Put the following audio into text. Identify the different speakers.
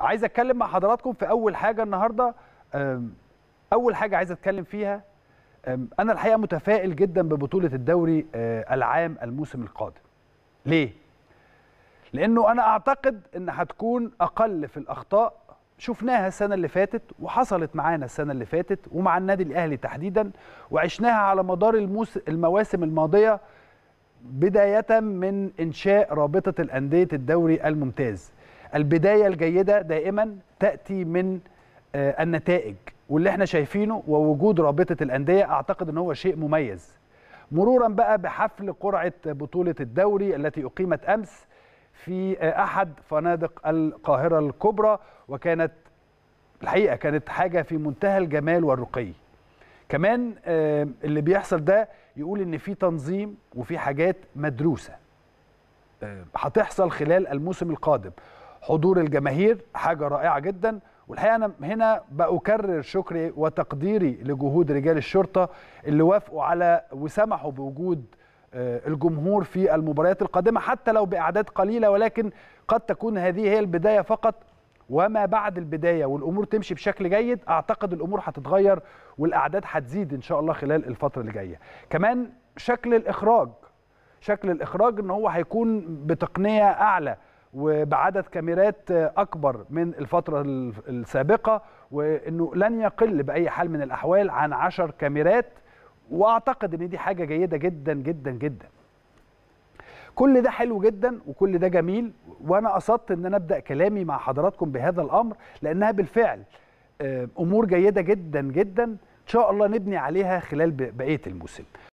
Speaker 1: عايز اتكلم مع حضراتكم في اول حاجه النهارده اول حاجه عايز اتكلم فيها انا الحقيقه متفائل جدا ببطوله الدوري أه، العام الموسم القادم ليه لانه انا اعتقد ان هتكون اقل في الاخطاء شفناها السنه اللي فاتت وحصلت معانا السنه اللي فاتت ومع النادي الاهلي تحديدا وعشناها على مدار المواسم الماضيه بدايه من انشاء رابطه الانديه الدوري الممتاز البدايه الجيده دائما تاتي من آه، النتائج واللي احنا شايفينه ووجود رابطه الانديه اعتقد ان هو شيء مميز مرورا بقى بحفل قرعه بطوله الدوري التي اقيمت امس في آه، احد فنادق القاهره الكبرى وكانت الحقيقه كانت حاجه في منتهى الجمال والرقي كمان آه، اللي بيحصل ده يقول ان في تنظيم وفي حاجات مدروسه هتحصل خلال الموسم القادم حضور الجماهير حاجه رائعه جدا والحقيقه انا هنا باكرر شكري وتقديري لجهود رجال الشرطه اللي وافقوا على وسمحوا بوجود آه، الجمهور في المباريات القادمه حتى لو باعداد قليله ولكن قد تكون هذه هي البدايه فقط وما بعد البدايه والامور تمشي بشكل جيد اعتقد الامور هتتغير والاعداد هتزيد ان شاء الله خلال الفتره اللي جايه كمان شكل الاخراج شكل الاخراج ان هو هيكون بتقنيه اعلى وبعدد كاميرات اكبر من الفتره السابقه وانه لن يقل باي حال من الاحوال عن 10 كاميرات واعتقد ان دي حاجه جيده جدا جدا جدا كل ده حلو جدا وكل ده جميل وانا قصدت ان انا ابدا كلامي مع حضراتكم بهذا الامر لانها بالفعل آه، امور جيده جدا جدا ان شاء الله نبني عليها خلال بقيه الموسم